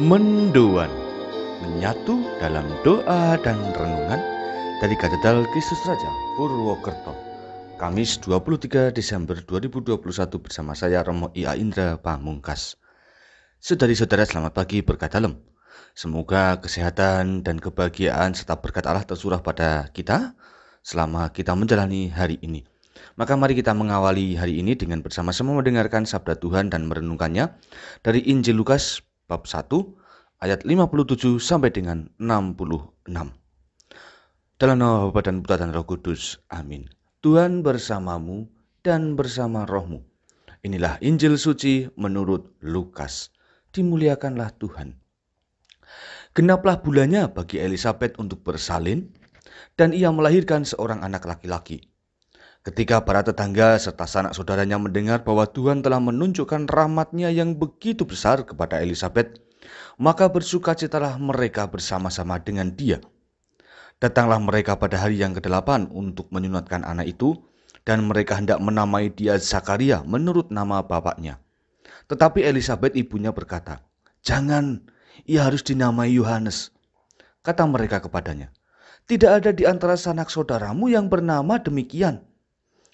mendoan, menyatu dalam doa dan renungan dari Katedral Kristus Raja Purwokerto. Kamis 23 Desember 2021 bersama saya Romo Ia Indra Pamungkas. Saudari-saudara selamat pagi berkat dalam. Semoga kesehatan dan kebahagiaan serta berkat Allah tersurah pada kita selama kita menjalani hari ini. Maka mari kita mengawali hari ini dengan bersama-sama mendengarkan sabda Tuhan dan merenungkannya dari Injil Lukas bab 1 ayat 57 sampai dengan 66. Dalam nama Bapa dan Putra dan Roh Kudus. Amin. Tuhan bersamamu dan bersama rohmu. Inilah Injil suci menurut Lukas. Dimuliakanlah Tuhan. Genaplah bulannya bagi Elizabeth untuk bersalin dan ia melahirkan seorang anak laki-laki. Ketika para tetangga serta sanak saudaranya mendengar bahwa Tuhan telah menunjukkan rahmatnya yang begitu besar kepada Elizabeth, maka bersukacitalah mereka bersama-sama dengan dia. Datanglah mereka pada hari yang kedelapan untuk menyunatkan anak itu, dan mereka hendak menamai dia Zakaria menurut nama bapaknya. Tetapi Elizabeth ibunya berkata, Jangan, ia harus dinamai Yohanes. Kata mereka kepadanya, Tidak ada di antara sanak saudaramu yang bernama demikian.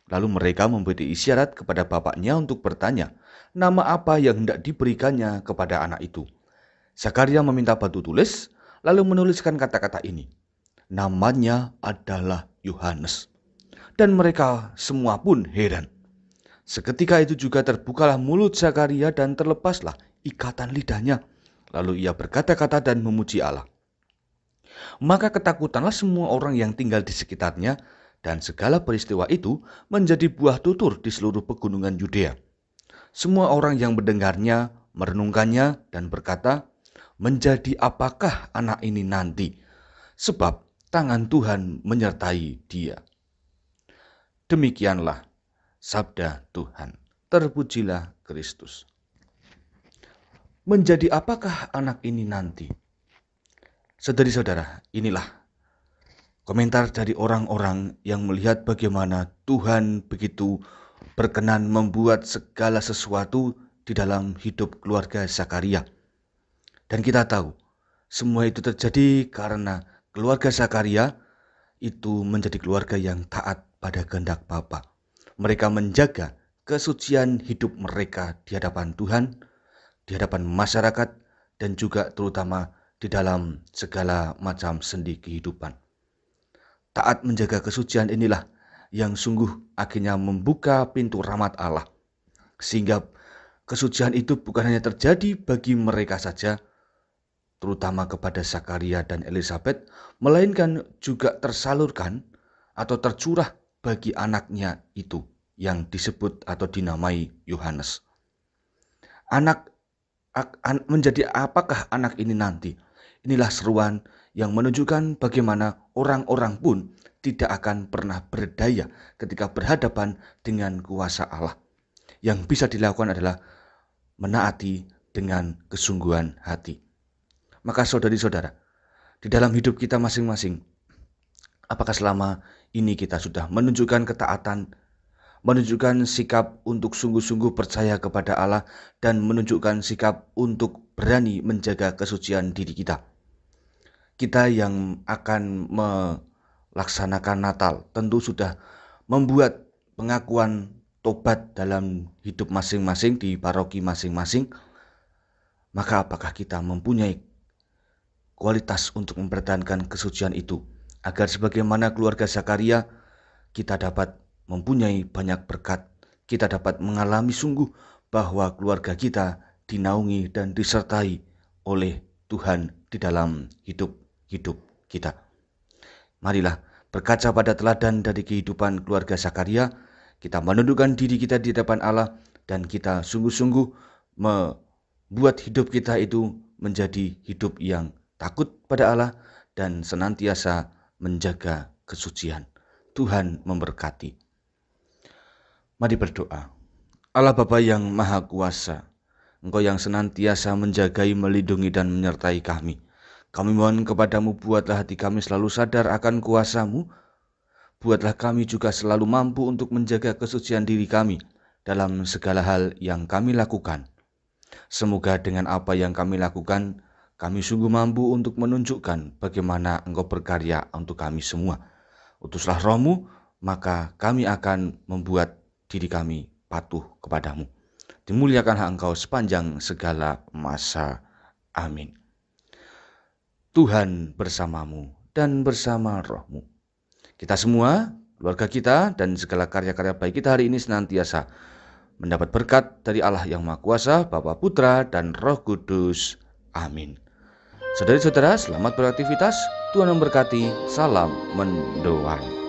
Lalu mereka memberi isyarat kepada bapaknya untuk bertanya, nama apa yang hendak diberikannya kepada anak itu. Zakaria meminta batu tulis, lalu menuliskan kata-kata ini. Namanya adalah Yohanes. Dan mereka semua pun heran. Seketika itu juga terbukalah mulut Zakaria dan terlepaslah ikatan lidahnya. Lalu ia berkata-kata dan memuji Allah. Maka ketakutanlah semua orang yang tinggal di sekitarnya dan segala peristiwa itu menjadi buah tutur di seluruh pegunungan Yudea. Semua orang yang mendengarnya, merenungkannya, dan berkata, Menjadi apakah anak ini nanti? Sebab tangan Tuhan menyertai dia. Demikianlah sabda Tuhan. Terpujilah Kristus. Menjadi apakah anak ini nanti? Saudari-saudara, inilah komentar dari orang-orang yang melihat bagaimana Tuhan begitu berkenan membuat segala sesuatu di dalam hidup keluarga Zakaria. Dan kita tahu, semua itu terjadi karena keluarga Zakaria itu menjadi keluarga yang taat pada kehendak Bapa. Mereka menjaga kesucian hidup mereka di hadapan Tuhan, di hadapan masyarakat, dan juga terutama di dalam segala macam sendi kehidupan. Taat menjaga kesucian inilah yang sungguh akhirnya membuka pintu rahmat Allah. Sehingga kesucian itu bukan hanya terjadi bagi mereka saja, terutama kepada Zakaria dan Elizabeth, melainkan juga tersalurkan atau tercurah bagi anaknya itu yang disebut atau dinamai Yohanes. Anak menjadi apakah anak ini nanti? Inilah seruan yang menunjukkan bagaimana orang-orang pun tidak akan pernah berdaya ketika berhadapan dengan kuasa Allah. Yang bisa dilakukan adalah menaati dengan kesungguhan hati. Maka saudari-saudara, di dalam hidup kita masing-masing, apakah selama ini kita sudah menunjukkan ketaatan, menunjukkan sikap untuk sungguh-sungguh percaya kepada Allah, dan menunjukkan sikap untuk berani menjaga kesucian diri kita? kita yang akan melaksanakan Natal tentu sudah membuat pengakuan tobat dalam hidup masing-masing di paroki masing-masing, maka apakah kita mempunyai kualitas untuk mempertahankan kesucian itu agar sebagaimana keluarga Zakaria kita dapat mempunyai banyak berkat, kita dapat mengalami sungguh bahwa keluarga kita dinaungi dan disertai oleh Tuhan di dalam hidup hidup kita. Marilah berkaca pada teladan dari kehidupan keluarga Zakaria, kita menundukkan diri kita di depan Allah dan kita sungguh-sungguh membuat hidup kita itu menjadi hidup yang takut pada Allah dan senantiasa menjaga kesucian. Tuhan memberkati. Mari berdoa. Allah Bapa yang Maha Kuasa, Engkau yang senantiasa menjagai, melindungi, dan menyertai kami. Kami mohon kepadamu buatlah hati kami selalu sadar akan kuasamu, buatlah kami juga selalu mampu untuk menjaga kesucian diri kami dalam segala hal yang kami lakukan. Semoga dengan apa yang kami lakukan, kami sungguh mampu untuk menunjukkan bagaimana engkau berkarya untuk kami semua. Utuslah rohmu, maka kami akan membuat diri kami patuh kepadamu. Dimuliakanlah engkau sepanjang segala masa. Amin. Tuhan bersamamu dan bersama rohmu. Kita semua, keluarga kita, dan segala karya-karya baik kita hari ini senantiasa mendapat berkat dari Allah yang Maha Kuasa, Bapa Putra, dan Roh Kudus. Amin. saudara saudara selamat beraktivitas. Tuhan memberkati. Salam mendoan.